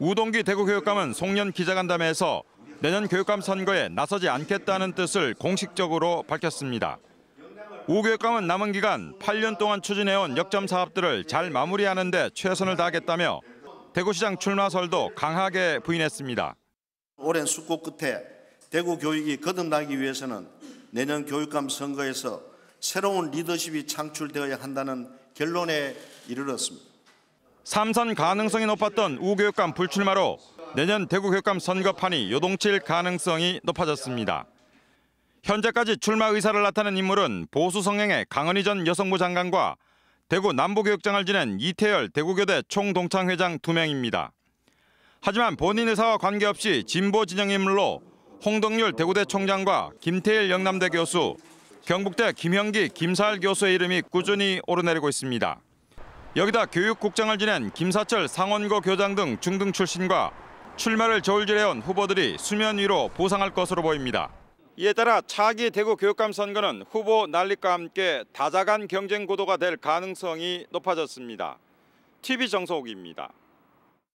우동기 대구교육감은 송년 기자간담회에서 내년 교육감 선거에 나서지 않겠다는 뜻을 공식적으로 밝혔습니다. 우 교육감은 남은 기간 8년 동안 추진해온 역점 사업들을 잘 마무리하는 데 최선을 다하겠다며 대구시장 출마설도 강하게 부인했습니다. 오랜 숙고 끝에 대구 교육이 거듭나기 위해서는 내년 교육감 선거에서 새로운 리더십이 창출되어야 한다는 결론에 이르렀습니다. 삼선 가능성이 높았던 우교육감 불출마로 내년 대구교육감 선거판이 요동칠 가능성이 높아졌습니다. 현재까지 출마 의사를 나타낸 인물은 보수 성향의 강은희 전 여성부 장관과 대구 남부교육장을 지낸 이태열 대구교대 총동창회장 두명입니다 하지만 본인 의사와 관계없이 진보 진영 인물로 홍덕률 대구대 총장과 김태일 영남대 교수, 경북대 김형기 김사일 교수의 이름이 꾸준히 오르내리고 있습니다. 여기다 교육국장을 지낸 김사철 상원고 교장 등 중등 출신과 출마를 저울질해온 후보들이 수면 위로 보상할 것으로 보입니다. 이에 따라 차기 대구 교육감 선거는 후보 난립과 함께 다자간 경쟁 구도가 될 가능성이 높아졌습니다. TV 정소옥입니다.